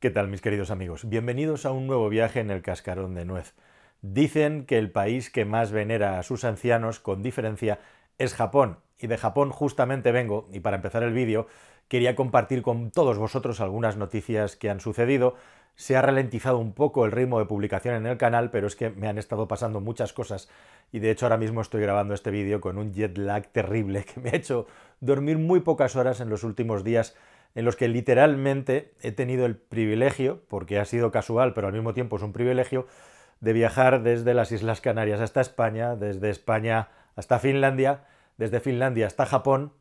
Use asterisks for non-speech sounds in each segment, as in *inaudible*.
¿Qué tal mis queridos amigos? Bienvenidos a un nuevo viaje en el cascarón de nuez. Dicen que el país que más venera a sus ancianos, con diferencia, es Japón. Y de Japón justamente vengo, y para empezar el vídeo, quería compartir con todos vosotros algunas noticias que han sucedido. Se ha ralentizado un poco el ritmo de publicación en el canal, pero es que me han estado pasando muchas cosas y de hecho ahora mismo estoy grabando este vídeo con un jet lag terrible *laughs* que me ha hecho dormir muy pocas horas en los últimos días en los que literalmente he tenido el privilegio, porque ha sido casual, pero al mismo tiempo es un privilegio, de viajar desde las Islas Canarias hasta España, desde España hasta Finlandia, desde Finlandia hasta Japón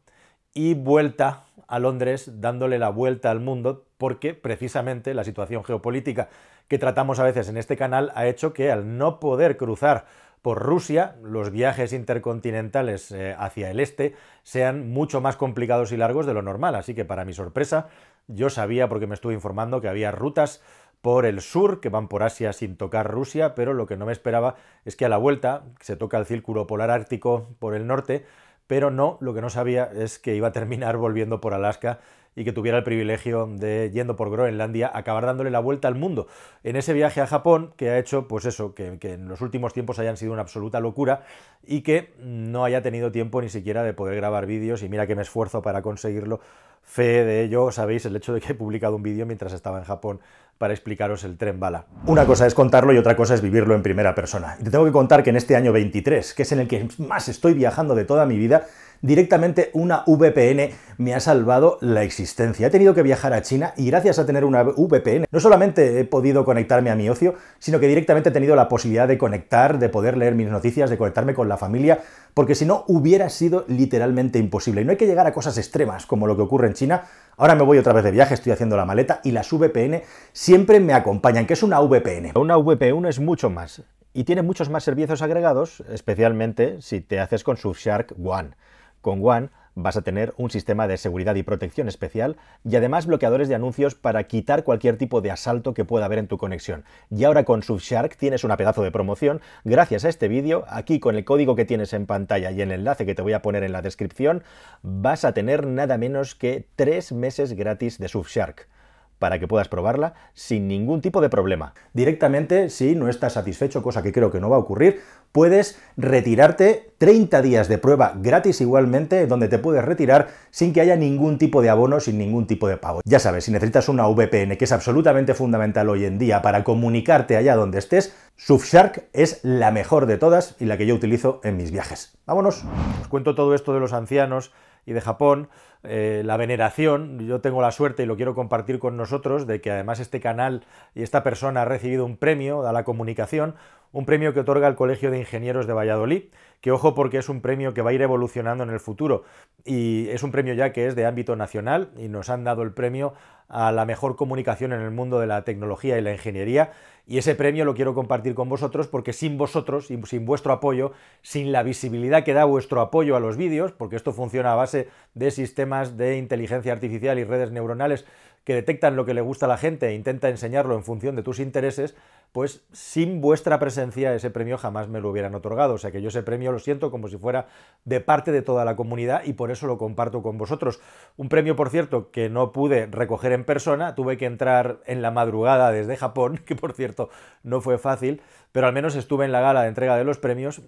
y vuelta a Londres dándole la vuelta al mundo porque precisamente la situación geopolítica que tratamos a veces en este canal ha hecho que al no poder cruzar por Rusia, los viajes intercontinentales eh, hacia el este sean mucho más complicados y largos de lo normal. Así que para mi sorpresa, yo sabía, porque me estuve informando, que había rutas por el sur, que van por Asia sin tocar Rusia, pero lo que no me esperaba es que a la vuelta se toca el círculo polar ártico por el norte pero no, lo que no sabía es que iba a terminar *laughs* volviendo por Alaska y que tuviera el privilegio de, yendo por Groenlandia, acabar dándole la vuelta al mundo. En ese viaje a Japón, que ha hecho, pues eso, que, en los últimos tiempos hayan sido una absoluta locura y que no haya tenido tiempo ni siquiera de poder grabar vídeos, y mira que me esfuerzo para conseguirlo. Fe de ello, sabéis, el hecho de que he publicado un vídeo mientras estaba en Japón para explicaros el tren bala. Una cosa es contarlo y otra cosa es vivirlo en primera persona. Y te tengo que contar que en este año 23, que es en el que más estoy viajando de toda mi vida, Directamente una VPN me ha salvado la existencia. He tenido que viajar a China y gracias a tener una VPN no solamente he podido conectarme a mi ocio, sino que directamente he tenido la posibilidad de conectar, de poder leer mis noticias, de conectarme con la familia, porque si no hubiera sido literalmente imposible. Y no hay que llegar a cosas extremas como lo que ocurre en China. Ahora me voy otra vez de viaje, estoy haciendo la maleta y las VPN siempre me acompañan. que es una VPN? Una VPN es mucho más y tiene muchos más servicios agregados, especialmente si te haces con Surfshark One. Con One vas a tener un sistema de seguridad y protección especial y además bloqueadores de anuncios para quitar cualquier tipo de asalto que pueda haber en tu conexión. Y ahora con Surfshark tienes una pedazo de promoción gracias a este vídeo. Aquí con el código que tienes en pantalla y el enlace que te voy a poner en la descripción vas a tener nada menos que 3 meses gratis de Surfshark para que puedas probarla sin ningún tipo de problema. Directamente, si no estás satisfecho, cosa que creo que no va a ocurrir, puedes retirarte 30 días de prueba gratis igualmente, donde te puedes retirar sin que haya ningún tipo de abono, sin ningún tipo de pago. Ya sabes, si necesitas una VPN, que es absolutamente fundamental hoy en día para comunicarte allá donde estés, Surfshark es la mejor de todas y la que yo utilizo en mis viajes. ¡Vámonos! Os cuento todo esto de los ancianos y de Japón, eh, la veneración. Yo tengo la suerte y lo quiero compartir con nosotros de que además este canal y esta persona ha recibido un premio a la comunicación, un premio que otorga el Colegio de Ingenieros de Valladolid, que ojo porque es un premio que va a ir evolucionando en el futuro y es un premio ya que es de ámbito nacional y nos han dado el premio a la mejor comunicación en el mundo de la tecnología y la ingeniería y ese premio lo quiero compartir con vosotros porque sin vosotros, sin, sin vuestro apoyo, sin la visibilidad que da vuestro apoyo a los vídeos, porque esto funciona a base de sistemas de inteligencia artificial y redes neuronales que detectan lo que le gusta a la gente e intenta enseñarlo en función de tus intereses, pues sin vuestra presencia ese premio jamás me lo hubieran otorgado. O sea que yo ese premio lo siento como si fuera de parte de toda la comunidad y por eso lo comparto con vosotros. Un premio, por cierto, que no pude recoger en persona, tuve que entrar en la madrugada desde Japón, *laughs* que por cierto no fue fácil, pero al menos estuve en la gala de entrega de los premios,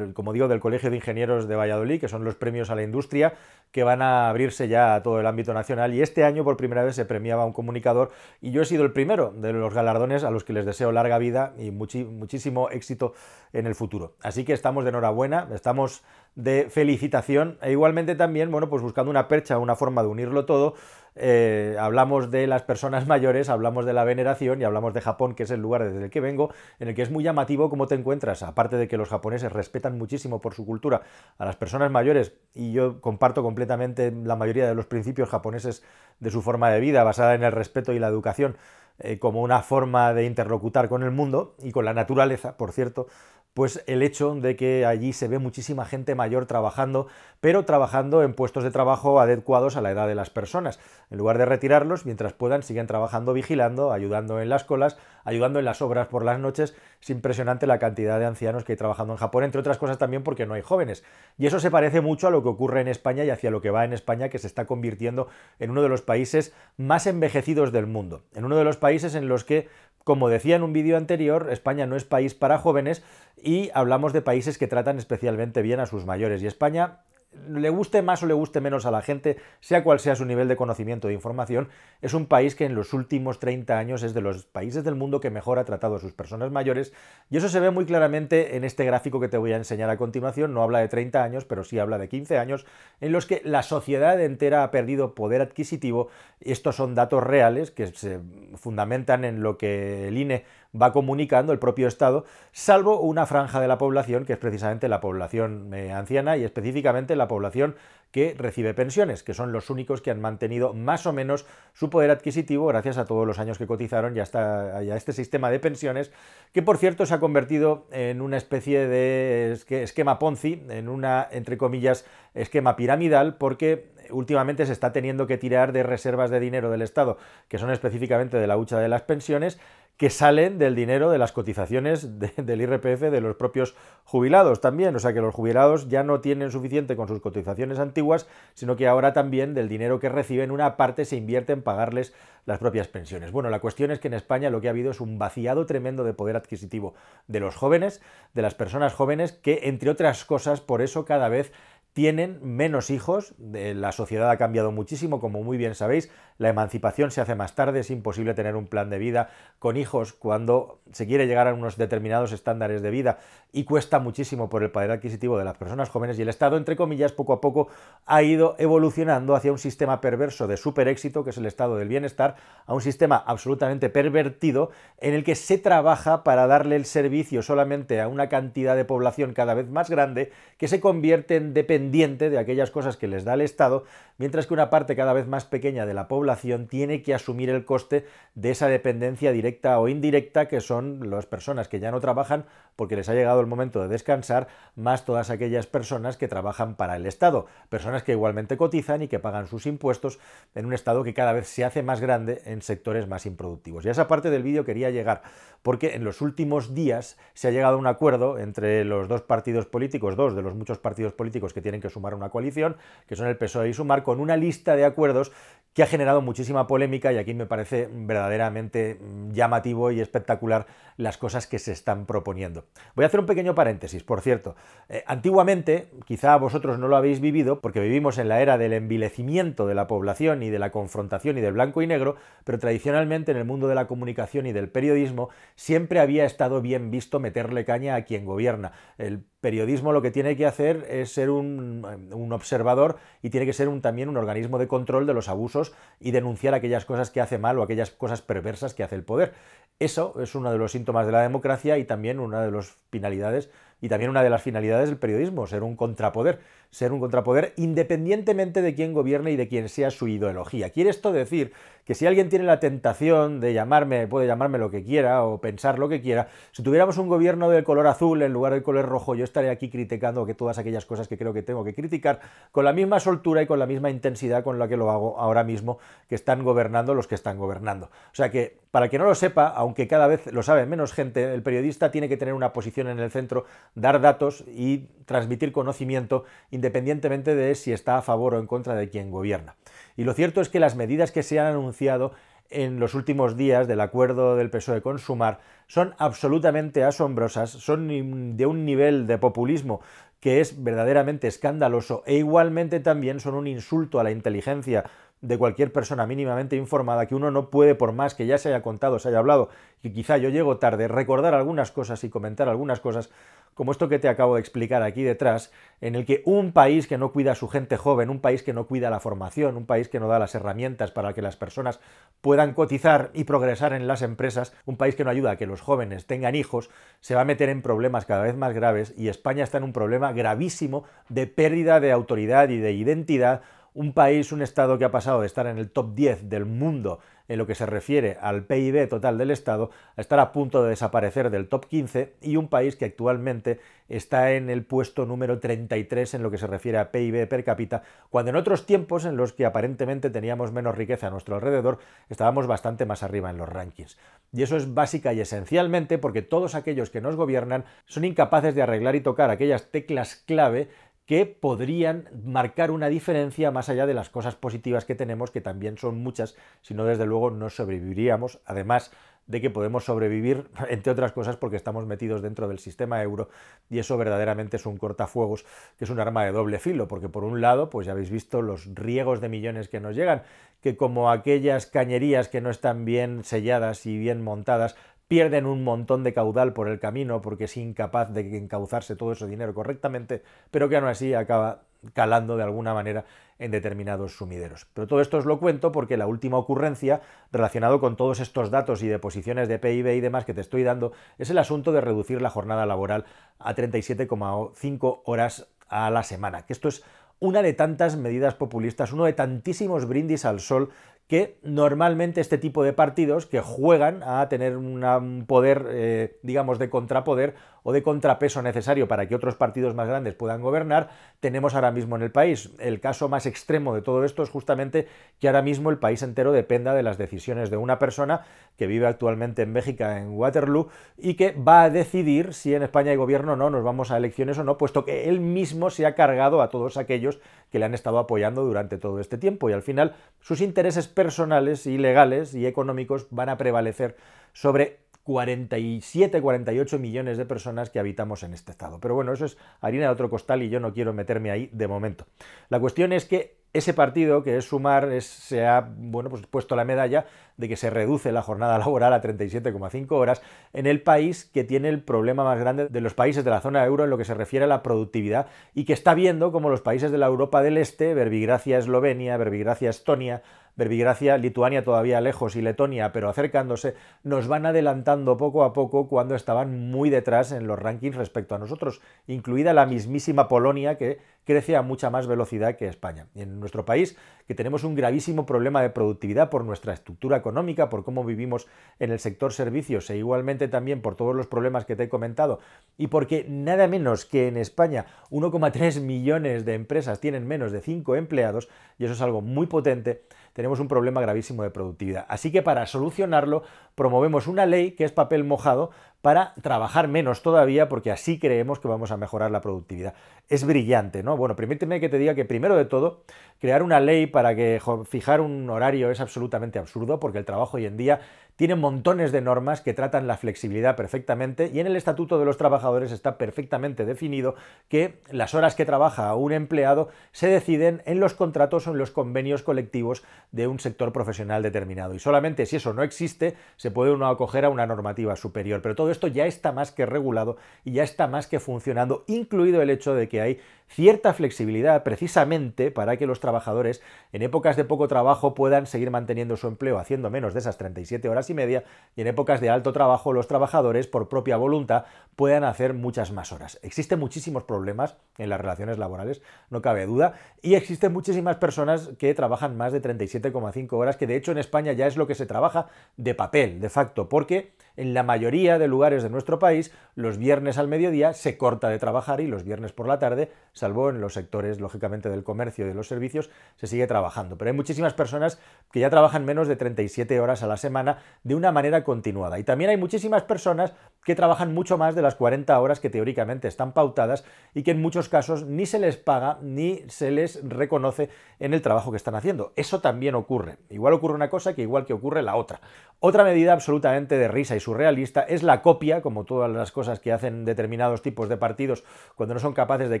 como digo, del Colegio de Ingenieros de Valladolid, que son los premios a la industria que van a abrirse ya a todo el ámbito nacional y este año por primera vez se premiaba un comunicador y yo he sido el primero de los galardones a los que les deseo larga vida y muchísimo éxito en el futuro. Así que estamos de enhorabuena, estamos de felicitación e igualmente también, bueno, pues buscando una percha, una forma de unirlo todo, eh, hablamos de las personas *laughs* mayores, hablamos de la veneración y hablamos de Japón, que es el lugar desde el que vengo, en el que es muy llamativo cómo te encuentras, aparte de que los japoneses respetan muchísimo por su cultura a las personas mayores, y yo comparto completamente la mayoría de los principios japoneses de su forma de vida, basada en el respeto y la educación, eh, como una forma de interlocutar con el mundo y con la naturaleza, por cierto, pues el hecho de que allí se ve muchísima gente mayor trabajando, pero trabajando en puestos de trabajo adecuados a la edad de las personas. En lugar de retirarlos, mientras puedan, siguen trabajando vigilando, ayudando en las colas, ayudando en las obras por las noches. Es impresionante la cantidad de ancianos que hay trabajando en Japón, entre otras cosas también porque no hay jóvenes. Y eso se parece mucho a lo que ocurre en España y hacia lo que va en España, que se está convirtiendo en uno de los países más envejecidos del mundo, en uno de los países en los que como decía en un vídeo anterior, España no es país para jóvenes y hablamos de países que tratan especialmente bien a sus mayores. Y España le guste más o le guste menos a la gente, sea cual sea su nivel de conocimiento de información, es un país que en los últimos 30 años es de los países del mundo que mejor ha tratado a sus personas mayores, y eso se ve muy claramente en este gráfico que te voy a enseñar a continuación, no habla de 30 años, pero sí habla de 15 años, en los que la sociedad entera ha perdido poder adquisitivo, estos son datos reales que se fundamentan en lo que el INE va comunicando el propio Estado, salvo una franja de la población, que es precisamente la población eh, anciana y específicamente la población que recibe pensiones, que son los únicos que han mantenido más o menos su poder adquisitivo gracias a todos los años que cotizaron y a este sistema de pensiones, que por cierto se ha convertido en una especie de esquema Ponzi, en una, entre comillas, esquema piramidal, porque últimamente se está teniendo que tirar de reservas de dinero del Estado, que son específicamente de la hucha de las pensiones, que salen del dinero de las cotizaciones del IRPF de los propios jubilados también. O sea que los jubilados ya no tienen suficiente con sus cotizaciones antiguas, sino que ahora también del dinero que reciben una parte se invierte en pagarles las propias pensiones. Bueno, la cuestión es que en España lo que ha habido es un vaciado tremendo de poder adquisitivo de los jóvenes, de las personas jóvenes, que entre otras cosas por eso cada vez tienen menos hijos, eh, la sociedad ha cambiado muchísimo, como muy bien sabéis, la emancipación se hace más tarde, es imposible tener un plan de vida con hijos cuando se quiere llegar a unos determinados estándares de vida y cuesta muchísimo por el poder adquisitivo de las personas jóvenes y el Estado, entre comillas, poco a poco ha ido evolucionando hacia un sistema perverso de super éxito que es el Estado del bienestar, a un sistema absolutamente pervertido en el que se trabaja para darle el servicio solamente a una cantidad de población cada vez más grande que se convierte en dependiente de aquellas cosas que les da el Estado, mientras que una parte cada vez más pequeña de la población tiene que asumir el coste de esa dependencia directa o indirecta que son las personas que ya no trabajan porque les ha llegado el momento de descansar, más todas aquellas personas que trabajan para el Estado, personas que igualmente cotizan y que pagan sus impuestos en un Estado que cada vez se hace más grande en sectores más improductivos. Y a esa parte del vídeo quería llegar, porque en los últimos días se ha llegado a un acuerdo entre los dos partidos políticos, dos de los muchos partidos políticos que tienen que sumar una coalición, que son el PSOE y Sumar, con una lista de acuerdos que ha generado muchísima polémica y aquí me parece verdaderamente mm, llamativo y espectacular las cosas que se están proponiendo. Voy a hacer un pequeño paréntesis, por cierto. Eh, antiguamente, quizá vosotros no lo habéis vivido porque vivimos en la era del envilecimiento de la población y de la confrontación y del blanco y negro, pero tradicionalmente en el mundo de la comunicación y del periodismo siempre había estado bien visto meterle caña a quien gobierna. El periodismo lo que tiene que hacer es ser un, observador y tiene que ser también un organismo de control de los abusos y denunciar aquellas cosas que hace mal o aquellas cosas perversas que hace el poder. Eso es uno de los síntomas de la democracia y también una de las finalidades y también una de las finalidades del periodismo, ser un contrapoder ser un contrapoder independientemente de quién gobierne y de quién sea su ideología. Quiere esto decir que si alguien tiene la tentación de llamarme, puede llamarme lo que quiera o pensar lo que quiera, si tuviéramos un gobierno del color azul en lugar del color rojo, yo estaría aquí criticando que todas aquellas cosas que creo que tengo que criticar con la misma soltura y con la misma intensidad con la que lo hago ahora mismo que están gobernando los que están gobernando. O sea que, para que no lo sepa, aunque cada vez lo sabe menos gente, el periodista tiene que tener una posición en el centro, dar datos y transmitir conocimiento independientemente de si está a favor o en contra de quien gobierna. Y lo cierto es que las medidas que se han anunciado en los últimos días del acuerdo del PSOE con Sumar son absolutamente asombrosas, son de un nivel de populismo que es verdaderamente escandaloso e igualmente también son un insulto a la inteligencia de cualquier persona mínimamente informada que uno no puede, por más que ya se haya contado, se haya hablado, y quizá yo llego tarde, recordar algunas cosas y comentar algunas cosas, como esto que te acabo de explicar aquí detrás, en el que un país que no cuida a su gente joven, un país que no cuida la formación, un país que no da las herramientas para que las personas puedan cotizar y progresar en las empresas, un país que no ayuda a que los jóvenes tengan hijos, se va a meter en problemas cada vez más graves y España está en un problema gravísimo de pérdida de autoridad y de identidad un país, un Estado que ha pasado de estar en el top 10 del mundo en lo que se refiere al PIB total del Estado, a estar a punto de desaparecer del top 15 y un país que actualmente está en el puesto número 33 en lo que se refiere a PIB per cápita, cuando en otros tiempos en los que aparentemente teníamos menos riqueza a nuestro alrededor, estábamos bastante más arriba en los rankings. Y eso es básica y esencialmente porque todos aquellos que nos gobiernan son incapaces de arreglar y tocar aquellas teclas clave que podrían marcar una diferencia más allá de las cosas positivas que tenemos, que también son muchas, si no desde luego no sobreviviríamos. Además, de que podemos sobrevivir, *laughs* entre otras cosas, porque estamos metidos dentro del sistema euro y eso verdaderamente es un cortafuegos, que es un arma de doble filo, porque por un lado, pues ya habéis visto los riegos de millones que nos llegan, que como aquellas cañerías que no están bien selladas y bien montadas, pierden un montón de caudal por el camino porque es incapaz de encauzarse todo ese dinero correctamente, pero que aún así acaba calando de alguna manera en determinados sumideros. Pero todo esto os lo cuento porque la última ocurrencia, relacionado con todos estos datos y de posiciones de PIB y demás que te estoy dando, es el asunto de reducir la jornada laboral a 37,5 horas a la semana, que esto es una de tantas medidas populistas, uno de tantísimos brindis al sol que normalmente este tipo de partidos que juegan a tener un poder, eh, digamos, de contrapoder o de contrapeso necesario para que otros partidos más grandes puedan gobernar, tenemos ahora mismo en el país. El caso más extremo de todo esto es justamente que ahora mismo el país entero dependa de las decisiones de una persona que vive actualmente en México, en Waterloo, y que va a decidir si en España hay gobierno o no, nos vamos a elecciones o no, puesto que él mismo se ha cargado a todos aquellos que le han estado apoyando durante todo este tiempo y al final sus intereses personales y legales y económicos van a prevalecer sobre 47, 48 millones de personas que habitamos en este estado. Pero bueno, eso es harina de otro costal y yo no quiero meterme ahí de momento. La cuestión es que ese partido, que es sumar, se ha bueno, pues, puesto la medalla de que se reduce la jornada *laughs* laboral a 37,5 horas en el país que tiene el problema más grande de los países de la zona euro en lo que se refiere a la productividad y que está viendo como los países de la Europa del Este, verbigracia Eslovenia, verbigracia Estonia, verbigracia Lituania todavía lejos y Letonia, pero acercándose, nos van adelantando poco a poco cuando estaban muy detrás en los rankings respecto a nosotros, incluida la mismísima Polonia que crece a mucha más velocidad que España. Y en nuestro país, que tenemos un gravísimo problema de productividad por nuestra estructura económica, por cómo vivimos en el sector servicios e igualmente también por todos los problemas que te he comentado, y porque nada menos que en España 1,3 millones de empresas tienen menos de 5 empleados, y eso es algo muy potente, tenemos un problema gravísimo de productividad. Así que para solucionarlo promovemos una ley que es papel mojado para trabajar menos todavía porque así creemos que vamos a mejorar la productividad. Es brillante, ¿no? Bueno, permíteme que te diga que primero de todo, crear una ley para que fijar un horario es absolutamente absurdo porque el trabajo hoy en día tiene montones de normas que tratan la flexibilidad perfectamente y en el Estatuto de los Trabajadores está perfectamente definido que las horas que trabaja un empleado se deciden en los contratos o en los convenios colectivos de un sector profesional determinado. Y solamente si eso no existe, se puede uno acoger a una normativa superior. Pero todo esto ya está más que regulado y ya está más que funcionando, incluido el hecho de que hay cierta flexibilidad precisamente para que los trabajadores en épocas de poco trabajo puedan seguir manteniendo su empleo haciendo menos de esas 37 horas y media y en épocas de alto trabajo los trabajadores por propia voluntad puedan hacer muchas más horas. Existen muchísimos problemas en las relaciones laborales, no cabe duda, y existen muchísimas personas que trabajan más de 37,5 horas, que de hecho en España ya es lo que se trabaja de papel, de facto, porque en la mayoría de lugares de nuestro país los viernes al mediodía se corta de trabajar y los viernes por la tarde, salvo en los sectores lógicamente del comercio y de los servicios, se sigue trabajando. Pero hay muchísimas personas que ya trabajan menos de 37 horas a la semana de una manera continuada. Y también hay muchísimas personas que trabajan mucho más de las 40 horas que teóricamente están pautadas y que en muchos casos ni se les paga ni se les reconoce en el trabajo que están haciendo. Eso también ocurre. Igual ocurre una cosa que igual que ocurre la otra. Otra medida absolutamente de risa y surrealista es la copia, como todas las cosas que hacen determinados tipos de partidos cuando no son capaces de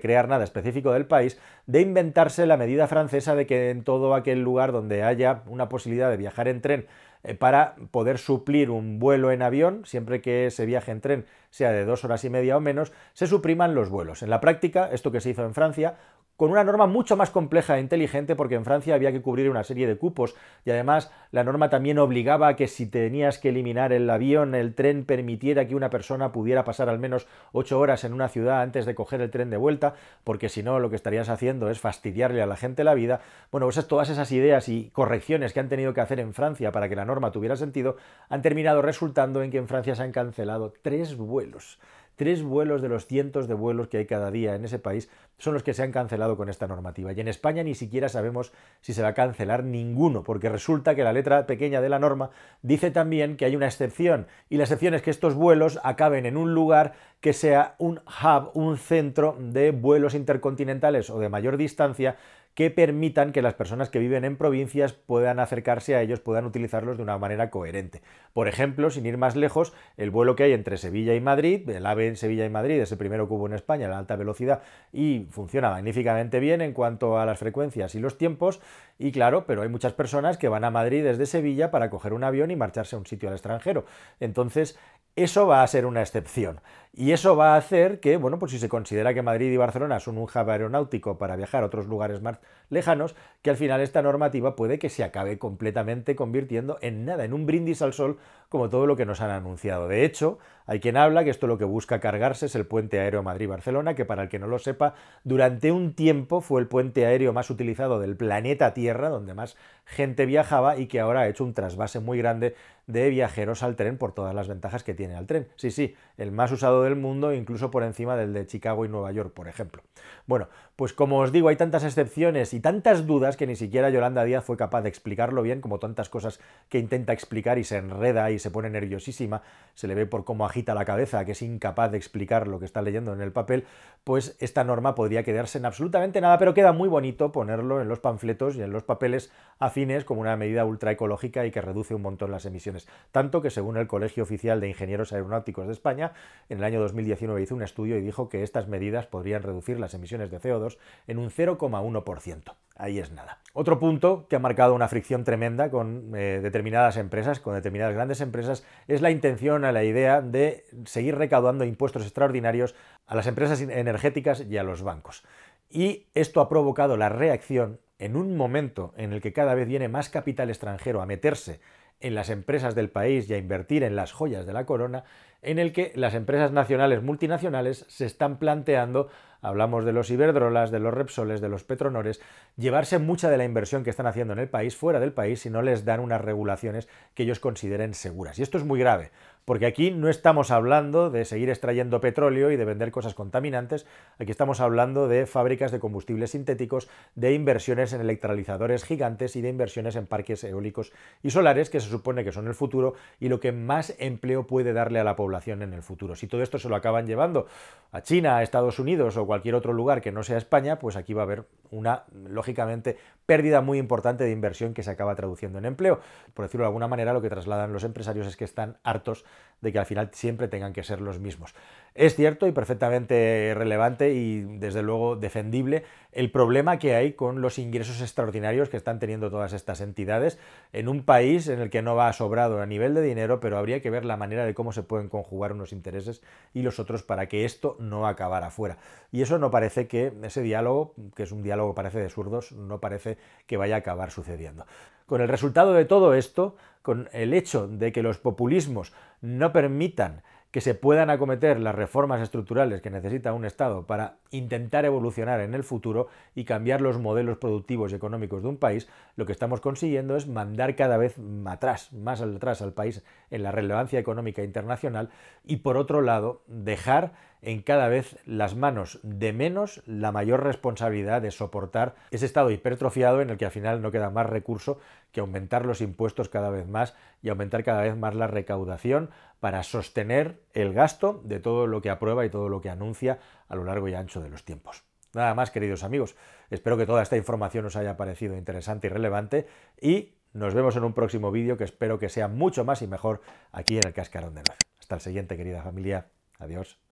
crear nada específico del país, de inventarse la medida francesa de que en todo aquel lugar donde haya una posibilidad de viajar en tren eh, para poder suplir un vuelo en avión, siempre que ese viaje en tren sea de dos horas y media o menos, se supriman los vuelos. En la práctica, esto que se hizo en Francia, con una norma mucho más compleja e inteligente porque en Francia había que cubrir una serie de cupos y además la norma también obligaba a que si tenías que eliminar el avión, el tren permitiera que una persona pudiera pasar al menos ocho horas en una ciudad antes de coger el tren de vuelta, porque si no lo que estarías haciendo es fastidiarle a la gente la vida. Bueno, pues todas esas ideas y correcciones que han tenido que hacer en Francia para que la norma tuviera sentido han terminado resultando en que en Francia se han cancelado tres vuelos Tres vuelos de los cientos de vuelos que hay cada día en ese país son los que se han cancelado con esta normativa. Y en España ni siquiera sabemos si se va a cancelar ninguno, porque resulta que la letra pequeña de la norma dice también que hay una excepción. Y la excepción es que estos vuelos acaben en un lugar que sea un hub, un centro de vuelos intercontinentales o de mayor distancia que permitan que las personas que viven en provincias puedan acercarse a ellos, puedan utilizarlos de una manera coherente. Por ejemplo, sin ir más lejos, el vuelo que hay entre Sevilla y Madrid, el AVE en Sevilla y Madrid es el primero cubo en España, la alta velocidad, y funciona magníficamente bien en cuanto a las frecuencias y los tiempos, y claro, pero hay muchas personas que van a Madrid desde Sevilla para coger un avión y marcharse a un sitio al extranjero. Entonces, eso va a ser una excepción. Y eso va a hacer que, bueno, pues si se considera que Madrid y Barcelona son un hub aeronáutico para viajar a otros lugares más lejanos, que al final esta normativa puede que se acabe completamente convirtiendo en nada, en un brindis al sol, como todo lo que nos han anunciado. De hecho, hay quien habla que esto lo que busca cargarse es el puente aéreo Madrid-Barcelona, que para el que no lo sepa, durante un tiempo fue el puente aéreo más utilizado del planeta Tierra, donde más gente viajaba y que ahora ha hecho un trasvase muy grande de viajeros al tren por todas las ventajas que tiene al tren. Sí, sí, el más usado de el mundo, incluso por encima del de Chicago y Nueva York, por ejemplo. Bueno, pues como os digo, hay tantas excepciones y tantas dudas que ni siquiera Yolanda Díaz fue capaz de explicarlo bien, como tantas cosas que intenta explicar y se enreda y se pone nerviosísima, se le ve por cómo agita la cabeza, que es incapaz de explicar lo que está leyendo en el papel, pues esta norma podría quedarse en absolutamente nada, pero queda muy bonito ponerlo en los panfletos y en los papeles afines como una medida ultra ecológica y que reduce un montón las emisiones, tanto que según el Colegio Oficial de Ingenieros Aeronáuticos de España, en el año 2019 hizo un estudio y dijo que estas medidas podrían reducir las emisiones de CO2 en un 0,1%. Ahí es nada. Otro punto que ha marcado una fricción tremenda con eh, determinadas empresas, con determinadas grandes empresas, es la intención a la idea de seguir recaudando impuestos extraordinarios a las empresas energéticas y a los bancos. Y esto ha provocado la reacción en un momento en el que cada vez viene más capital extranjero a meterse en las empresas del país y a invertir en las joyas de la corona, en el que las empresas nacionales multinacionales se están planteando, hablamos de los Iberdrolas, de los Repsoles, de los Petronores, llevarse mucha de la inversión que están haciendo en el país fuera del país si no les dan unas regulaciones que ellos consideren seguras. Y esto es muy grave, porque aquí no estamos hablando de seguir extrayendo petróleo y de vender cosas contaminantes, aquí estamos hablando de fábricas de combustibles sintéticos, de inversiones en electrolizadores gigantes y de inversiones en parques eólicos y solares, que se supone que son el futuro y lo que más empleo puede darle a la población en el futuro. Si todo esto se lo acaban llevando a China, a Estados Unidos o cualquier otro lugar que no sea España, pues aquí va a haber una, lógicamente, pérdida muy importante de inversión que se acaba traduciendo en empleo. Por decirlo de alguna manera, lo que trasladan los empresarios es que están hartos de que al final siempre tengan que ser los mismos. Es cierto y perfectamente relevante y desde luego defendible el problema que hay con los ingresos extraordinarios que están teniendo todas estas entidades en un país en el que no va sobrado a nivel de dinero, pero habría que ver la manera de cómo se pueden conjugar unos intereses y los otros para que esto no acabara fuera. Y eso no parece que ese diálogo, que es un diálogo parece de zurdos, no parece que vaya a acabar sucediendo. Con el resultado de todo esto, con el hecho de que los populismos no permitan que se puedan acometer las reformas estructurales que necesita un Estado para intentar evolucionar en el futuro y cambiar los modelos productivos y económicos de un país, lo que estamos consiguiendo es mandar cada vez atrás, más atrás al país en la relevancia económica internacional y, por otro lado, dejar en cada vez las manos de menos la mayor responsabilidad de soportar ese estado hipertrofiado en el que al final no queda más recurso que aumentar los impuestos cada vez más y aumentar cada vez más la recaudación para sostener el gasto de todo lo que aprueba y todo lo que anuncia a lo largo y ancho de los tiempos. Nada más, queridos amigos, espero que toda esta información os haya parecido interesante y relevante y nos vemos en un próximo vídeo que espero que sea mucho más y mejor aquí en el Cascarón de Nuez. Hasta el siguiente, querida familia. Adiós.